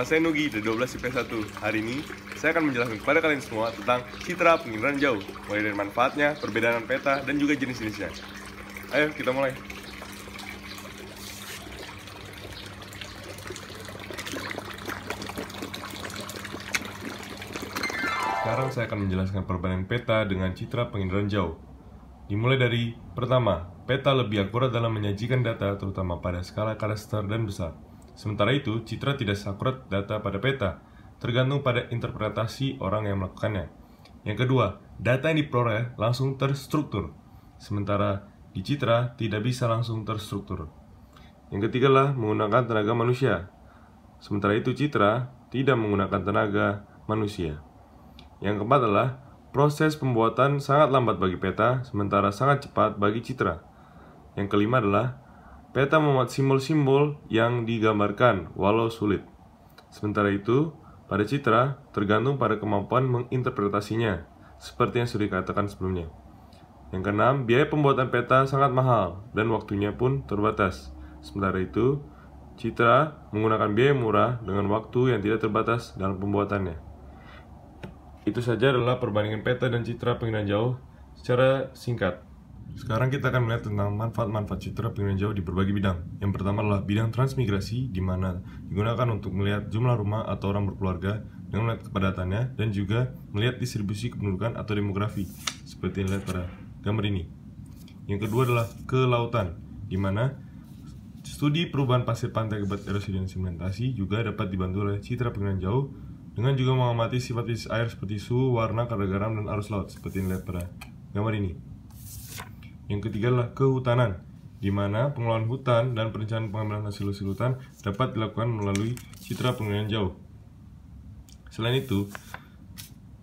nama saya Nugi dari 12 IP1. Hari ini, saya akan menjelaskan kepada kalian semua tentang citra penginderaan jauh, mulai dari manfaatnya, perbedaan peta, dan juga jenis-jenisnya. Ayo, kita mulai. Sekarang saya akan menjelaskan perbandingan peta dengan citra penginderaan jauh. Dimulai dari, pertama, peta lebih akurat dalam menyajikan data terutama pada skala kadaster dan besar. Sementara itu, citra tidak sakurat data pada peta, tergantung pada interpretasi orang yang melakukannya. Yang kedua, data yang diperoleh langsung terstruktur, sementara di citra tidak bisa langsung terstruktur. Yang ketiga lah menggunakan tenaga manusia, sementara itu citra tidak menggunakan tenaga manusia. Yang keempat adalah proses pembuatan sangat lambat bagi peta, sementara sangat cepat bagi citra. Yang kelima adalah Peta memuat simbol-simbol yang digambarkan, walau sulit. Sementara itu, pada citra tergantung pada kemampuan menginterpretasinya, seperti yang sudah dikatakan sebelumnya. Yang keenam, biaya pembuatan peta sangat mahal dan waktunya pun terbatas. Sementara itu, citra menggunakan biaya murah dengan waktu yang tidak terbatas dalam pembuatannya. Itu saja adalah perbandingan peta dan citra penginan jauh secara singkat. Sekarang kita akan melihat tentang manfaat-manfaat citra pengguna jauh di berbagai bidang. Yang pertama adalah bidang transmigrasi, di mana digunakan untuk melihat jumlah rumah atau orang berkeluarga dengan melihat kepadatannya dan juga melihat distribusi kependudukan atau demografi, seperti yang dilihat pada gambar ini. Yang kedua adalah kelautan, di mana studi perubahan pasir pantai akibat erosi dan sedimentasi juga dapat dibantu oleh citra pengguna jauh dengan juga mengamati sifat air seperti suhu, warna, kadar garam, dan arus laut, seperti yang dilihat pada gambar ini. Yang ketiga adalah kehutanan, di mana pengelolaan hutan dan perencanaan pengambilan hasil hasil hutan dapat dilakukan melalui citra pengendalian jauh. Selain itu,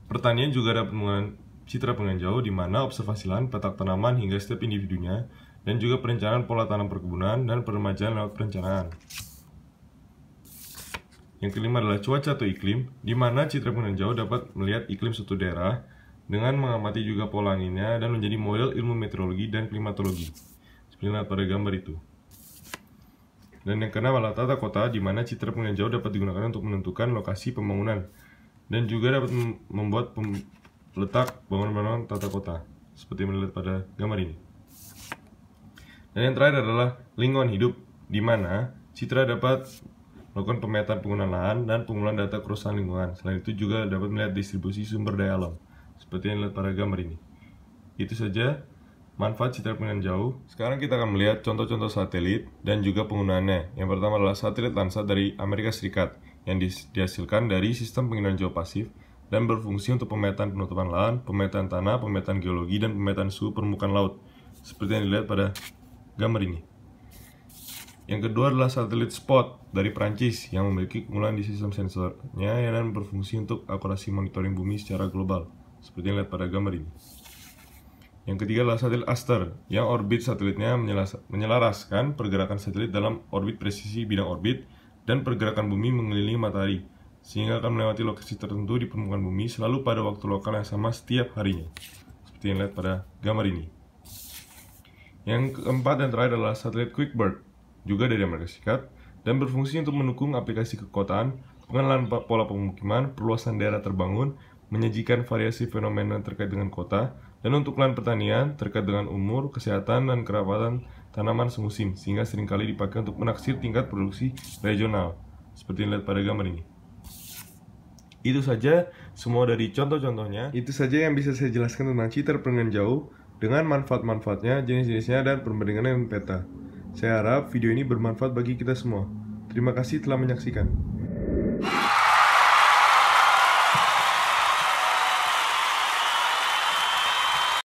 pertanian juga dapat menggunakan citra pengendalian jauh di mana observasi lahan, petak tanaman hingga setiap individunya dan juga perencanaan pola tanam perkebunan dan peremajaan lewat perencanaan. Yang kelima adalah cuaca atau iklim, di mana citra pengendalian jauh dapat melihat iklim suatu daerah dengan mengamati juga pola anginnya dan menjadi model ilmu meteorologi dan klimatologi. Seperti pada gambar itu. Dan yang keenam adalah tata kota di mana citra pengen jauh dapat digunakan untuk menentukan lokasi pembangunan dan juga dapat membuat letak bangunan-bangunan tata kota seperti yang dilihat pada gambar ini. Dan yang terakhir adalah lingkungan hidup di mana citra dapat melakukan pemetaan penggunaan lahan dan pengumpulan data kerusakan lingkungan. Selain itu juga dapat melihat distribusi sumber daya alam seperti yang dilihat pada gambar ini. Itu saja manfaat citra pengenalan jauh. Sekarang kita akan melihat contoh-contoh satelit dan juga penggunaannya. Yang pertama adalah satelit Landsat dari Amerika Serikat yang dihasilkan dari sistem pengenalan jauh pasif dan berfungsi untuk pemetaan penutupan lahan, pemetaan tanah, pemetaan geologi, dan pemetaan suhu permukaan laut seperti yang dilihat pada gambar ini. Yang kedua adalah satelit SPOT dari Perancis yang memiliki keunggulan di sistem sensornya yang berfungsi untuk akurasi monitoring bumi secara global seperti yang lihat pada gambar ini. Yang ketiga adalah satelit Aster, yang orbit satelitnya menyelaraskan pergerakan satelit dalam orbit presisi bidang orbit dan pergerakan bumi mengelilingi matahari, sehingga akan melewati lokasi tertentu di permukaan bumi selalu pada waktu lokal yang sama setiap harinya, seperti yang lihat pada gambar ini. Yang keempat dan terakhir adalah satelit Quickbird, juga dari Amerika Serikat, dan berfungsi untuk mendukung aplikasi kekuatan, pengenalan pola pemukiman, perluasan daerah terbangun, menyajikan variasi fenomena terkait dengan kota, dan untuk lahan pertanian terkait dengan umur, kesehatan, dan kerawatan tanaman semusim, sehingga seringkali dipakai untuk menaksir tingkat produksi regional, seperti yang dilihat pada gambar ini. Itu saja semua dari contoh-contohnya. Itu saja yang bisa saya jelaskan tentang citra perenggan jauh dengan manfaat-manfaatnya, jenis-jenisnya, dan perbandingannya yang peta. Saya harap video ini bermanfaat bagi kita semua. Terima kasih telah menyaksikan.